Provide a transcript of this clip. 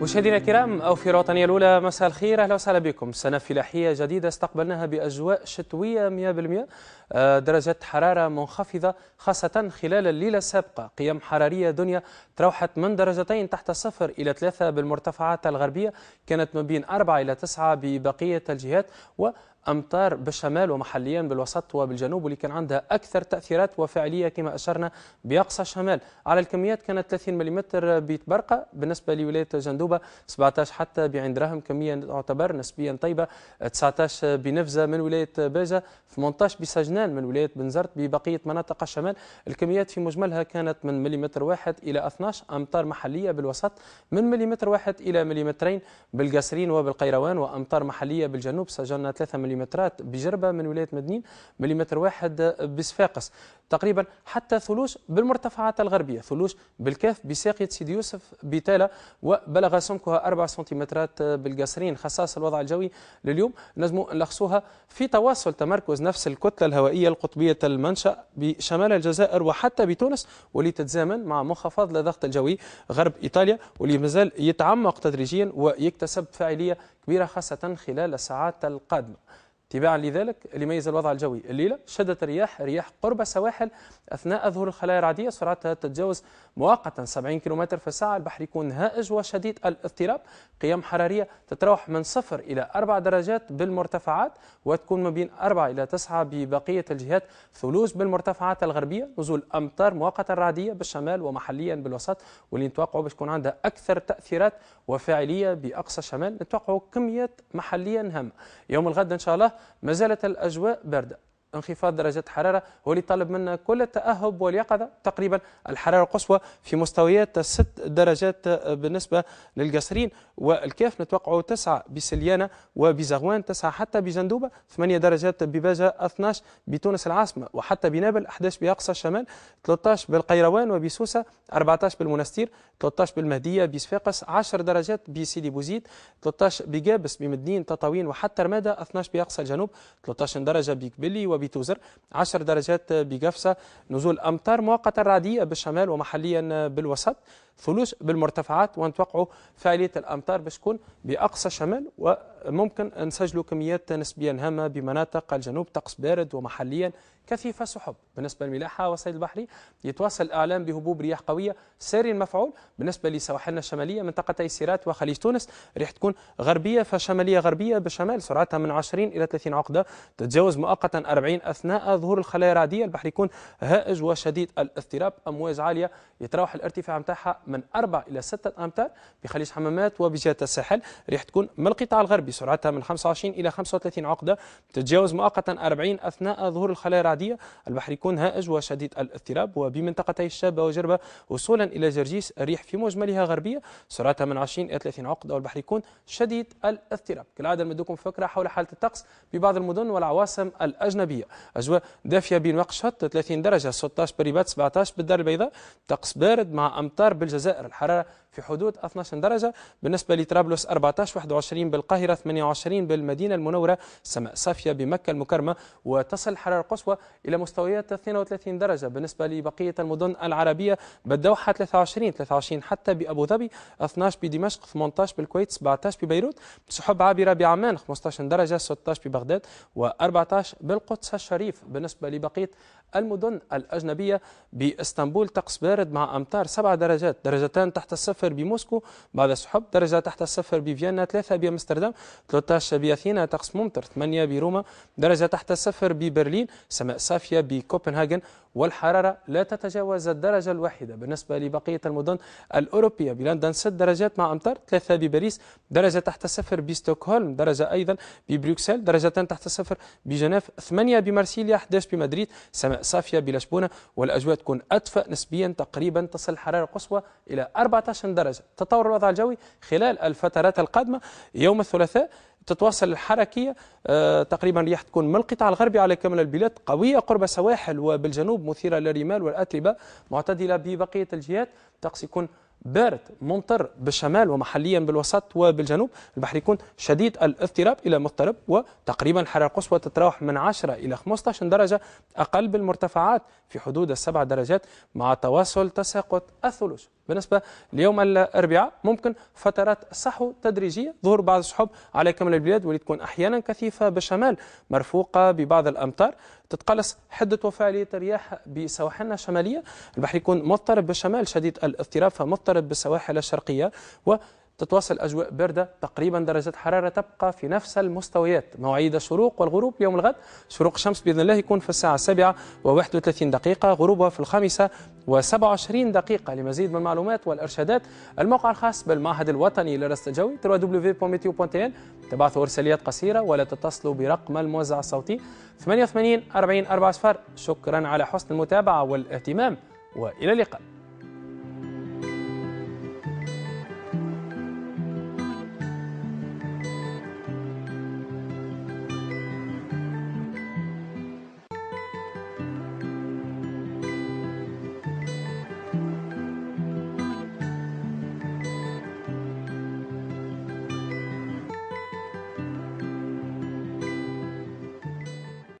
مشاهدينا الكرام او في الوطنية الأولى مساء الخير أهلا وسهلا بكم سنة فلاحية جديدة استقبلناها بأجواء شتوية 100% آه، درجة حرارة منخفضة خاصة خلال الليلة السابقة قيم حرارية دنيا تروحت من درجتين تحت الصفر إلى ثلاثة بالمرتفعات الغربية كانت ما بين أربعة إلى تسعة ببقية الجهات و أمطار بالشمال ومحليا بالوسط وبالجنوب واللي كان عندها أكثر تأثيرات وفعالية كما أشرنا بأقصى الشمال على الكميات كانت 30 ملم بيتبرقة بالنسبة لولاية جندوبة 17 حتى بعين دراهم كمية تعتبر نسبيا طيبة 19 بنفزة من ولاية باجة 18 بسجنان من ولاية بنزرت ببقية مناطق الشمال الكميات في مجملها كانت من مليمتر واحد إلى 12 أمطار محلية بالوسط من مليمتر واحد إلى مليمترين بالقصرين وبالقيروان وأمطار محلية بالجنوب سجلنا 3 ملم مليمترات بجربه من ولايه مدنين مليمتر واحد بصفاقس تقريبا حتى ثلوج بالمرتفعات الغربيه ثلوج بالكاف بساقيه سيدي يوسف بتالا وبلغ سمكها 4 سنتيمترات بالقصرين خصاص الوضع الجوي لليوم نجموا نلخصوها في تواصل تمركز نفس الكتله الهوائيه القطبيه المنشا بشمال الجزائر وحتى بتونس واللي تتزامن مع منخفض الضغط الجوي غرب ايطاليا واللي مازال يتعمق تدريجيا ويكتسب فاعليه كبيرة خاصة خلال الساعات القادمة تباعا لذلك اللي يميز الوضع الجوي الليلة شدت الرياح رياح قرب السواحل أثناء اظهر الخلايا الرعدية سرعتها تتجاوز مؤقتا 70 كم في الساعة البحر يكون هائج وشديد الاضطراب قيم حرارية تتراوح من صفر إلى 4 درجات بالمرتفعات وتكون ما بين 4 إلى 9 ببقية الجهات ثلوج بالمرتفعات الغربية نزول أمطار مؤقتا رعدية بالشمال ومحليا بالوسط واللي نتوقعوا باش تكون عندها أكثر تأثيرات وفاعلية بأقصى الشمال نتوقعوا كميات محليا هامة يوم الغد إن شاء الله ما زالت الأجواء باردة انخفاض درجات الحرارة هو اللي طلب منا كل التأهب واليقظة تقريبا الحرارة القصوى في مستويات 6 درجات بالنسبة للقصرين والكاف نتوقعوا 9 بسليانة وبزغوان 9 حتى بجندوبة 8 درجات بباجة 12 بتونس العاصمة وحتى بنابل 11 بأقصى الشمال 13 بالقيروان وبسوسة 14 بالمنستير 13 بالمهدية بصفاقس 10 درجات بسيدي بوزيد 13 بجابس بمدين تطاوين وحتى رمادة 12 بأقصى الجنوب 13 درجة بكبلي وبتوزر 10 درجات بقفصه نزول أمطار مؤقتا رعدية بالشمال ومحليا بالوسط فلوس بالمرتفعات ونتوقعوا فعاليه الامطار باش تكون باقصى شمال وممكن نسجلوا كميات نسبيا هامه بمناطق الجنوب طقس بارد ومحليا كثيفه سحب بالنسبه للملاحه والصيد البحري يتواصل الاعلام بهبوب رياح قويه ساري المفعول بالنسبه لسواحلنا الشماليه منطقتي سيرات وخليج تونس ريح تكون غربيه فشماليه غربيه بشمال سرعتها من 20 الى 30 عقده تتجاوز مؤقتا 40 اثناء ظهور الخلايا الرعديه البحر يكون هائج وشديد الاضطراب امواج عاليه يتراوح الارتفاع نتاعها من 4 إلى 6 أمتار بخليج حمامات وبجهة الساحل ريح تكون من القطاع الغربي سرعتها من 25 إلى 35 عقدة تتجاوز مؤقتا 40 أثناء ظهور الخلايا الرعدية البحر يكون هائج وشديد الاضطراب وبمنطقتي الشابة وجربة وصولا إلى جرجيس الريح في مجملها غربية سرعتها من 20 إلى 30 عقدة والبحر يكون شديد الاضطراب كالعادة نمدكم فكرة حول حالة الطقس ببعض المدن والعواصم الأجنبية أجواء دافية بين وقشط 30 درجة 16 بريبات 17 بالدار البيضاء طقس بارد مع أمطار بالجزائر الجزائر الحرارة في حدود 12 درجة بالنسبة لطرابلس 14 21 بالقاهرة 28 بالمدينة المنورة السماء صافية بمكة المكرمة وتصل الحرارة القصوى إلى مستويات 32 درجة بالنسبة لبقية المدن العربية بالدوحة 23 23 حتى بأبو ظبي 12 بدمشق 18 بالكويت 17 ببيروت سحب عابرة بعمان 15 درجة 16 ببغداد و14 بالقدس الشريف بالنسبة لبقية المدن الأجنبية بإسطنبول طقس بارد مع أمطار 7 درجات درجتان تحت الصفر بموسكو بعد السحب درجة تحت الصفر بفيينا ثلاثة بأمستردام 13 بأثينا طقس ممطر 8 بروما درجة تحت الصفر ببرلين سماء صافية بكوبنهاجن والحرارة لا تتجاوز الدرجة الواحدة بالنسبة لبقية المدن الأوروبية بلندن 6 درجات مع أمطار 3 بباريس درجة تحت الصفر بستوكهولم درجة أيضا ببروكسل درجتان تحت الصفر بجنيف 8 بمارسيليا 11 بمدريد سماء صافية بلشبونة والأجواء تكون اطفا نسبيا تقريبا تصل الحرارة قصوى إلى 14 درجة تطور الوضع الجوي خلال الفترات القادمة يوم الثلاثاء تتواصل الحركية آه، تقريبا رياح تكون من القطاع الغربي على كامل البلاد قوية قرب السواحل وبالجنوب مثيرة للرمال والأتربة معتدلة ببقية الجهات الطقس يكون بارد ممطر بالشمال ومحليا بالوسط وبالجنوب البحر يكون شديد الاضطراب الى مضطرب وتقريبا الحراره القصوى تتراوح من 10 الى 15 درجه اقل بالمرتفعات في حدود السبع درجات مع تواصل تساقط الثلوج بالنسبه ليوم الاربعاء ممكن فترات صحو تدريجيه ظهور بعض السحب على كامل البلاد واللي تكون احيانا كثيفه بالشمال مرفوقه ببعض الامطار تتقلص حدة وفعالية الرياح بسواحلنا الشمالية البحر يكون مضطرب بالشمال شديد الاضطراب فمضطرب بالسواحل الشرقية و تتواصل أجواء باردة تقريبا درجة حرارة تبقى في نفس المستويات مواعيد الشروق والغروب يوم الغد شروق الشمس بإذن الله يكون في الساعة السابعه و31 دقيقة غروبها في الخامسة و27 دقيقة لمزيد من المعلومات والإرشادات الموقع الخاص بالمعهد الوطني للرصد الجوي www.meteo.in تبعثوا إرساليات قصيرة ولا تتصلوا برقم الموزع الصوتي 88 40 4 شكرا على حسن المتابعة والاهتمام وإلى اللقاء